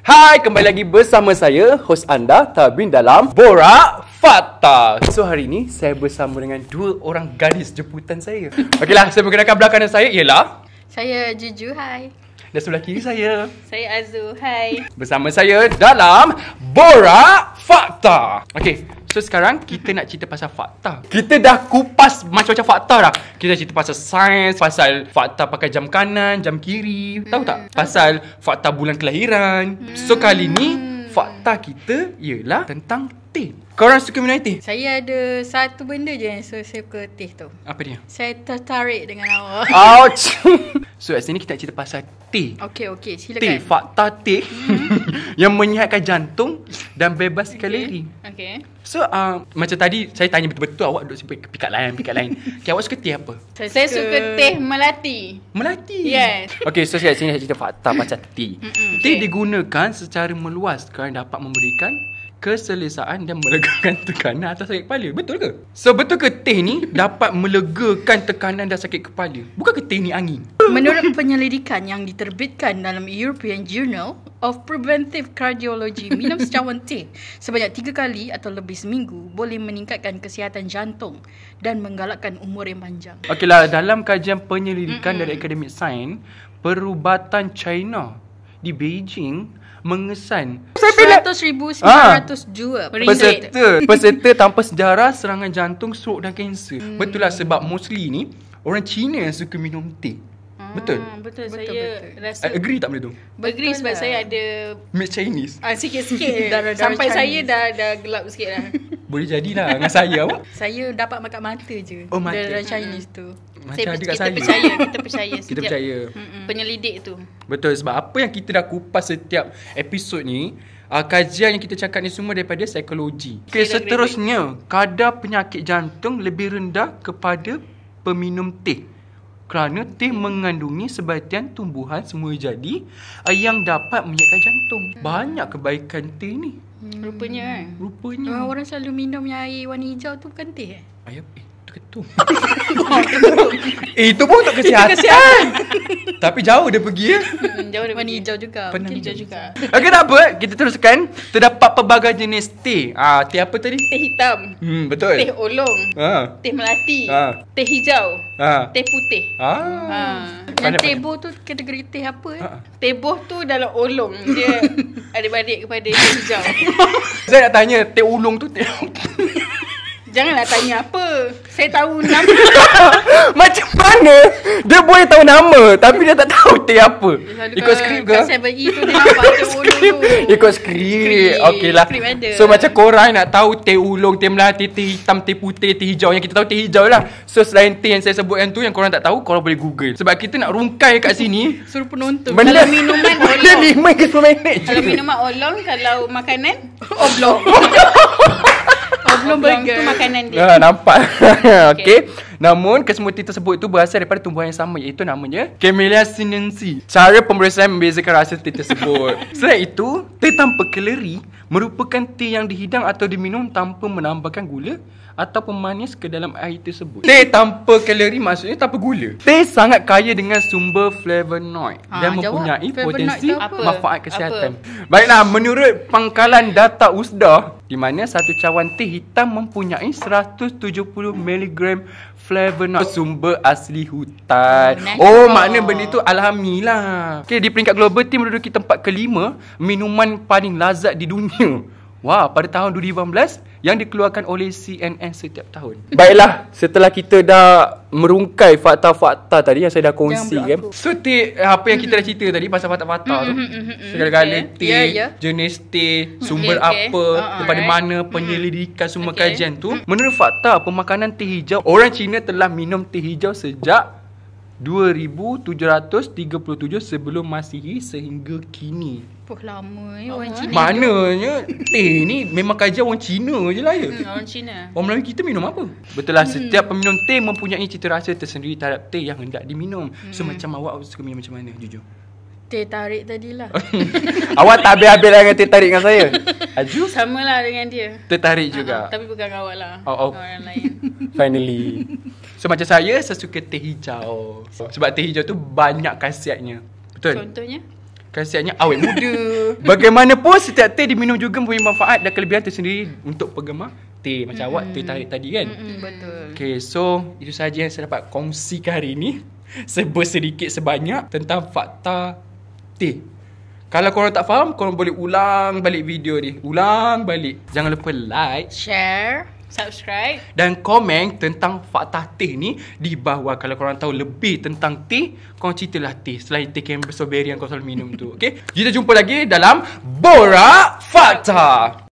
Hai, kembali lagi bersama saya, host anda, Tabin dalam Borak Fata. So, hari ini saya bersama dengan dua orang gadis jemputan saya. Okeylah, saya menggunakan belakang saya ialah... Saya Juju, hai. Dan sebelah kiri saya... Saya Azu, hai. Bersama saya dalam Borak Fakta. Okey, So sekarang kita nak cerita pasal fakta. Kita dah kupas macam-macam fakta dah. Kita cerita pasal sains, pasal fakta pakai jam kanan, jam kiri. Hmm. Tahu tak? Hmm. Pasal fakta bulan kelahiran. Hmm. So kali ni hmm. fakta kita ialah tentang teh. Korang suka minum teh? Saya ada satu benda je yang saya suka teh tu. Apa dia? Saya tertarik dengan awak. Ouch! so kat sini kita cerita pasal teh. Okay, okay. Silakan. Teh, fakta teh hmm. yang menyihatkan jantung dan bebas okay. Okay. So uh, macam tadi saya tanya betul-betul awak duduk sampai pikat lain, pikat lain. okay, awak suka teh apa? Saya, saya suka... teh melati. Melati? Yes. Okay, so saya sini saya cerita fakta macam teh. Teh okay. digunakan secara meluas kerana dapat memberikan keselesaan dan melegakan tekanan atas sakit kepala. Betul ke? So, betul ke teh ni dapat melegakan tekanan dan sakit kepala? Bukan ke teh ni angin? Menurut penyelidikan yang diterbitkan dalam European Journal of Preventive Cardiology, minum secawan teh sebanyak tiga kali atau lebih seminggu boleh meningkatkan kesihatan jantung dan menggalakkan umur yang panjang. Okeylah, dalam kajian penyelidikan Mm-mm. dari akademik Science, perubatan China di Beijing mengesan 100,902 ah. peserta peserta tanpa sejarah serangan jantung strok dan kanser hmm. betul lah sebab mostly ni orang Cina yang suka minum teh hmm, ah, betul? betul betul saya betul. rasa I agree tak benda tu agree sebab lah. saya ada mixed chinese ah, sikit-sikit sampai chinese. saya dah dah gelap sikit dah Boleh jadilah dengan saya awak. Saya dapat makan mata je. Oh, mata. Dalam Chinese hmm. tu. Macam saya, ada kat kita saya. Percaya, kita percaya. Setiap kita percaya. Penyelidik tu. Betul. Sebab apa yang kita dah kupas setiap episod ni. Uh, kajian yang kita cakap ni semua daripada psikologi. Okay, seterusnya. Kadar penyakit jantung lebih rendah kepada peminum teh. Kerana teh hmm. mengandungi sebatian tumbuhan semua jadi. Ah, yang dapat menyiapkan jantung. Hmm. Banyak kebaikan teh ni. Hmm, rupanya kan. Rupanya. Orang, ah, orang selalu minum yang air warna hijau tu bukan teh eh? Ayah, eh terketuk. itu pun untuk kesihatan. Itu kesihatan. Tapi jauh dia pergi ya. Hmm, jauh dia pergi. hijau juga. Pernah hijau juga. Okey tak apa. Kita teruskan. Terdapat pelbagai jenis teh. Ah, uh, teh apa tadi? Teh hitam. Hmm, betul. Teh olong. Ah. Teh melati. Ah. Teh hijau. Ah. Teh putih. Ah. Uh. Uh. Yang banyak, teboh banyak. tu kategori teh apa eh? Uh-huh. Teboh tu dalam olong dia ada balik kepada teh hijau. Saya nak tanya teh olong tu teh Janganlah tanya apa. Saya tahu nama. Macam mana dia boleh tahu nama tapi dia tak tahu e T apa? Ikut skrip ke? Ikut skrip. Okey lah. So macam korang nak tahu T ulung, T melati, T hitam, T putih, T hijau. Yang kita tahu T hijau lah. So selain T yang saya sebut yang tu yang korang tak tahu korang boleh google. Sebab kita nak rungkai kat sini. Suruh penonton. kalau minuman olong. Dia lima ke 10 minit Kalau minuman olong, kalau makanan oblong sebelum burger tu makanan dia. Ah, nampak. Okey. Okay. Namun kesemua kesemutan tersebut itu berasal daripada tumbuhan yang sama iaitu namanya Camellia sinensis. Cara pemeriksaan membezakan rasa teh tersebut. Selain itu, teh tanpa kalori merupakan teh yang dihidang atau diminum tanpa menambahkan gula atau pemanis ke dalam air tersebut. Teh tanpa kalori maksudnya tanpa gula. Teh sangat kaya dengan sumber flavonoid ha, dan mempunyai jawab. potensi manfaat kesihatan. Apa? Baiklah, menurut pangkalan data USDA di mana satu cawan teh hitam mempunyai 170 mg flavonoid Sumber asli hutan Nasho. Hmm, oh makna benda tu alami lah Okay di peringkat global team menduduki tempat kelima Minuman paling lazat di dunia Wah, pada tahun 2018 yang dikeluarkan oleh CNN setiap tahun. Baiklah, setelah kita dah merungkai fakta-fakta tadi yang saya dah kongsi kan. Setiap eh, apa yang kita dah cerita tadi pasal fakta-fakta mm-hmm. tu. Mm-hmm, mm-hmm. Segala-gala okay. teh, yeah, yeah. jenis teh, mm-hmm, sumber okay, okay. apa, uh-huh, daripada right. mana penyelidikan semua okay. kajian tu. Menurut fakta pemakanan teh hijau, orang Cina telah minum teh hijau sejak 2737 sebelum Masihi sehingga kini. Puh lama ni eh, ya, orang Cina. Mananya teh ni memang kajian orang Cina je lah ya. Hmm, orang Cina. Orang Melayu kita minum apa? Betul lah hmm. setiap peminum teh mempunyai cita rasa tersendiri terhadap teh yang hendak diminum. Hmm. So macam awak suka minum macam mana jujur? Teh tarik tadilah. awak tak habis-habis lah dengan teh tarik dengan saya. Aju Sama lah dengan dia Tertarik uh-huh. juga Tapi bukan kawan lah oh, oh. Kawan lain Finally So macam saya Saya suka teh hijau Sebab teh hijau tu Banyak khasiatnya Betul? Contohnya Khasiatnya awet muda Bagaimanapun setiap teh diminum juga Mempunyai manfaat dan kelebihan tersendiri Untuk penggemar teh Macam mm-hmm. awak teh tadi kan mm-hmm, Betul Okay so Itu sahaja yang saya dapat kongsikan hari ini Seber sedikit sebanyak Tentang fakta teh kalau korang tak faham, korang boleh ulang balik video ni. Ulang balik. Jangan lupa like, share, subscribe dan komen tentang fakta teh ni di bawah. Kalau korang tahu lebih tentang teh, korang ceritalah teh selain teh Campbell Strawberry yang korang selalu minum tu. Okay? Kita jumpa lagi dalam Bora Fakta.